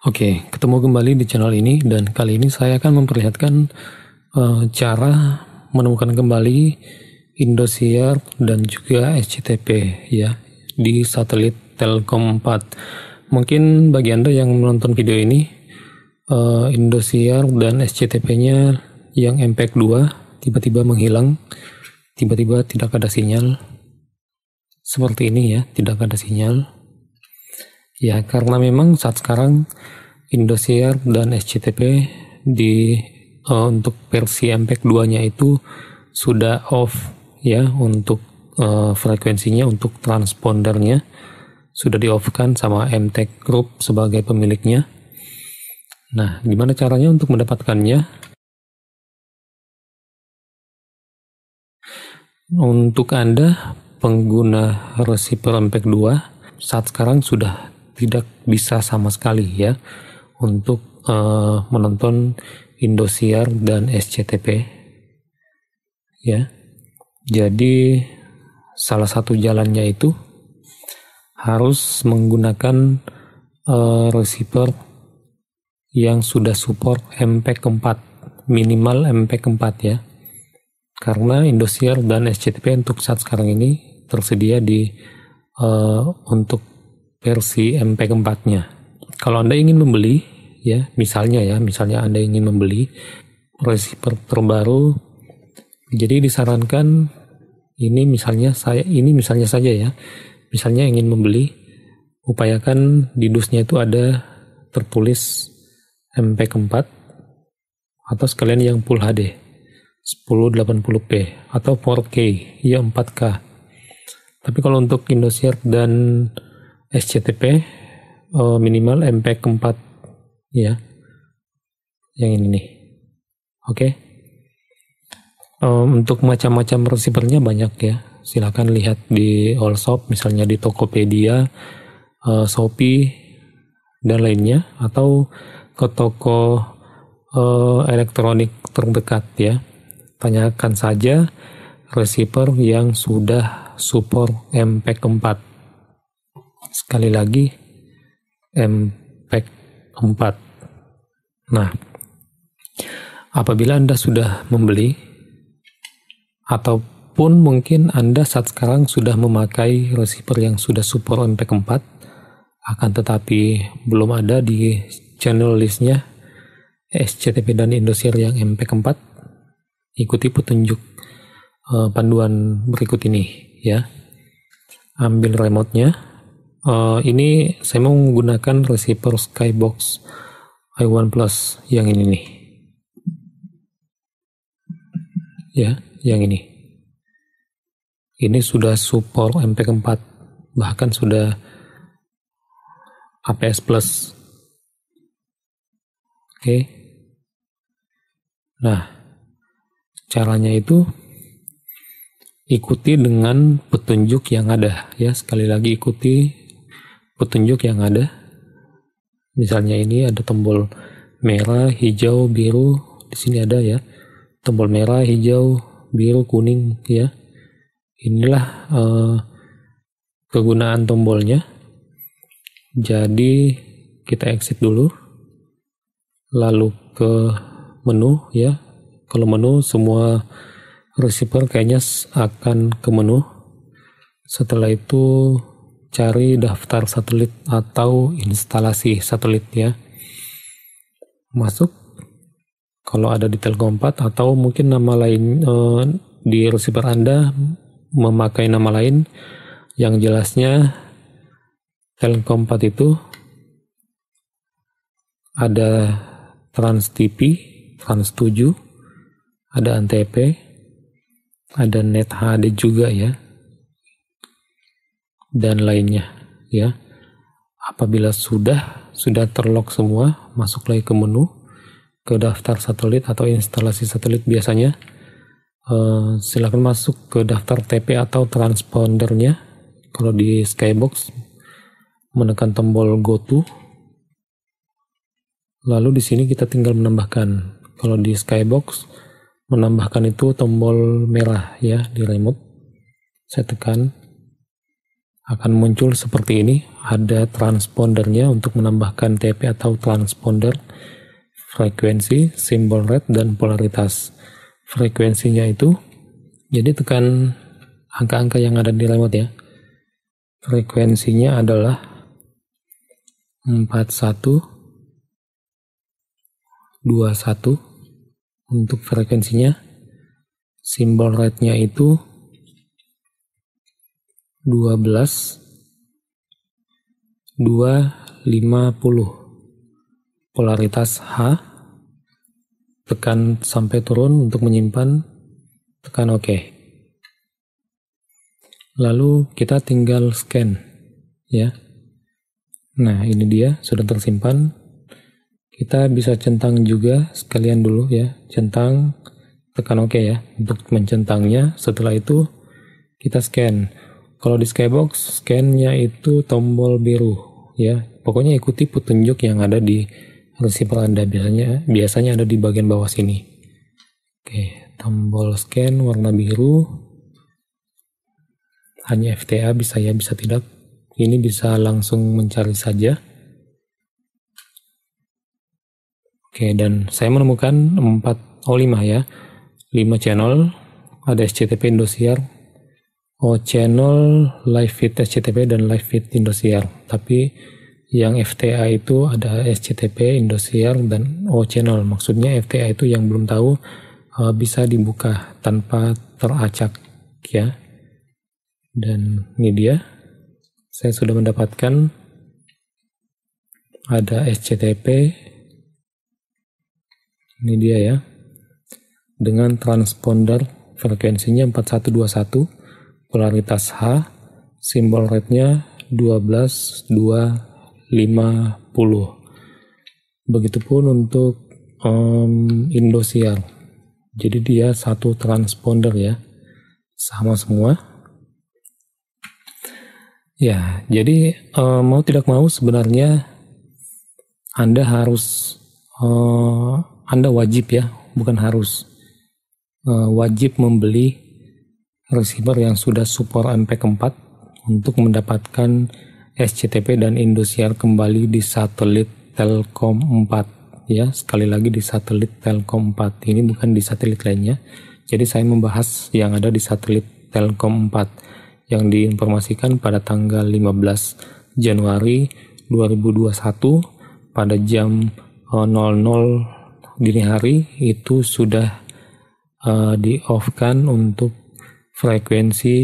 Oke, ketemu kembali di channel ini dan kali ini saya akan memperlihatkan uh, cara menemukan kembali Indosiar dan juga SCTP ya di satelit Telkom 4. Mungkin bagi Anda yang menonton video ini uh, Indosiar dan SCTP-nya yang MPEG 2 tiba-tiba menghilang, tiba-tiba tidak ada sinyal. Seperti ini ya, tidak ada sinyal. Ya, karena memang saat sekarang Indosiar dan SCTP di uh, untuk versi MPEG 2-nya itu sudah off ya untuk uh, frekuensinya untuk transpondernya sudah di-off-kan sama MTech Group sebagai pemiliknya. Nah, gimana caranya untuk mendapatkannya? Untuk Anda pengguna receiver MPEG 2 saat sekarang sudah tidak bisa sama sekali ya untuk uh, menonton Indosiar dan SCTP ya. Jadi salah satu jalannya itu harus menggunakan uh, receiver yang sudah support MP4 minimal MP4 ya. Karena Indosiar dan SCTP untuk saat sekarang ini tersedia di uh, untuk versi MP4-nya. Kalau Anda ingin membeli, ya misalnya ya, misalnya Anda ingin membeli receiver terbaru, jadi disarankan ini misalnya saya ini misalnya saja ya, misalnya ingin membeli, upayakan di dusnya itu ada tertulis MP4 atau sekalian yang Full HD 1080p atau 4K ya 4K. Tapi kalau untuk Indosiar dan SCTP uh, oh, minimal mp 4 ya yang ini nih oke okay. Oh, um, untuk macam-macam receivernya banyak ya silahkan lihat di all shop misalnya di Tokopedia uh, Shopee dan lainnya atau ke toko uh, elektronik terdekat ya tanyakan saja receiver yang sudah support mp 4 sekali lagi MPEG 4 nah apabila anda sudah membeli ataupun mungkin anda saat sekarang sudah memakai receiver yang sudah support MPEG 4 akan tetapi belum ada di channel listnya SCTP dan Indosiar yang MPEG 4 ikuti petunjuk eh, panduan berikut ini ya ambil remote-nya uh, ini saya mau menggunakan receiver Skybox i1 Plus yang ini nih. Ya, yang ini. Ini sudah support MP4, bahkan sudah APS Plus. Oke. Okay. Nah, caranya itu ikuti dengan petunjuk yang ada ya sekali lagi ikuti petunjuk yang ada. Misalnya ini ada tombol merah, hijau, biru. Di sini ada ya. Tombol merah, hijau, biru, kuning ya. Inilah eh, kegunaan tombolnya. Jadi kita exit dulu. Lalu ke menu ya. Kalau menu semua receiver kayaknya akan ke menu. Setelah itu cari daftar satelit atau instalasi satelit ya. Masuk kalau ada di 4 atau mungkin nama lain e, di receiver Anda memakai nama lain yang jelasnya Telkom 4 itu ada Trans TV, Trans 7, ada Antv, ada Net HD juga ya dan lainnya ya. Apabila sudah sudah terlock semua, masuk lagi ke menu ke daftar satelit atau instalasi satelit biasanya. Uh, silakan masuk ke daftar TP atau transpondernya. Kalau di Skybox menekan tombol Go to. Lalu di sini kita tinggal menambahkan. Kalau di Skybox menambahkan itu tombol merah ya di remote. Saya tekan akan muncul seperti ini ada transpondernya untuk menambahkan TP atau transponder frekuensi, simbol red, dan polaritas frekuensinya itu jadi tekan angka-angka yang ada di remote ya frekuensinya adalah 41 21 untuk frekuensinya simbol rednya itu dua belas dua lima puluh polaritas H tekan sampai turun untuk menyimpan tekan OK lalu kita tinggal scan ya nah ini dia sudah tersimpan kita bisa centang juga sekalian dulu ya centang tekan OK ya untuk mencentangnya setelah itu kita scan kalau di Skybox, scan-nya itu tombol biru ya. Pokoknya ikuti petunjuk yang ada di receiver Anda biasanya biasanya ada di bagian bawah sini. Oke, tombol scan warna biru. Hanya FTA bisa ya, bisa tidak. Ini bisa langsung mencari saja. Oke, dan saya menemukan 4 oh 5 ya. 5 channel, ada SCTP Indosiar, oh channel live feed SCTV dan live feed Indosiar. Tapi yang FTA itu ada SCTP Indosiar dan O oh channel. Maksudnya FTA itu yang belum tahu eh, bisa dibuka tanpa teracak ya. Dan ini dia. Saya sudah mendapatkan ada SCTP. Ini dia ya. Dengan transponder frekuensinya 4121 polaritas H, simbol rednya 12250. Begitupun untuk um, Indosiar. Jadi dia satu transponder ya. Sama semua. Ya, jadi um, mau tidak mau sebenarnya Anda harus um, Anda wajib ya, bukan harus um, wajib membeli receiver yang sudah support mp 4 untuk mendapatkan SCTP dan Indosiar kembali di satelit Telkom 4 ya sekali lagi di satelit Telkom 4 ini bukan di satelit lainnya jadi saya membahas yang ada di satelit Telkom 4 yang diinformasikan pada tanggal 15 Januari 2021 pada jam 00 eh, dini hari itu sudah uh, eh, di off kan untuk frekuensi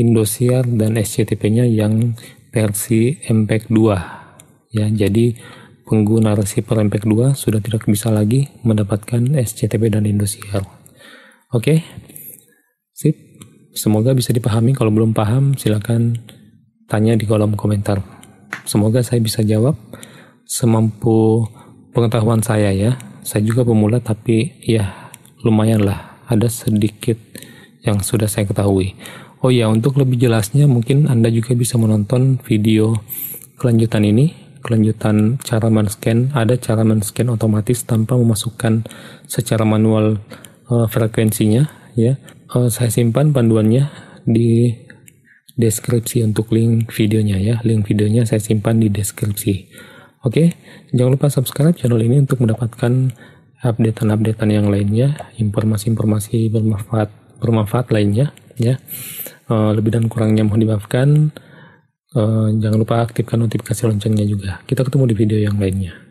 Indosiar dan SCTP-nya yang versi MPEG 2. Ya, jadi pengguna receiver MPEG 2 sudah tidak bisa lagi mendapatkan SCTP dan Indosiar. Oke. Okay? Sip. Semoga bisa dipahami. Kalau belum paham, silakan tanya di kolom komentar. Semoga saya bisa jawab semampu pengetahuan saya ya. Saya juga pemula tapi ya lumayanlah ada sedikit yang sudah saya ketahui. Oh ya, untuk lebih jelasnya mungkin Anda juga bisa menonton video kelanjutan ini, kelanjutan cara men-scan, ada cara men-scan otomatis tanpa memasukkan secara manual uh, frekuensinya ya. Uh, saya simpan panduannya di deskripsi untuk link videonya ya. Link videonya saya simpan di deskripsi. Oke, jangan lupa subscribe channel ini untuk mendapatkan updatean-updatean yang lainnya, informasi-informasi bermanfaat bermanfaat lainnya ya. Eh, lebih dan kurangnya mohon dimaafkan. Eh, jangan lupa aktifkan notifikasi loncengnya juga. Kita ketemu di video yang lainnya.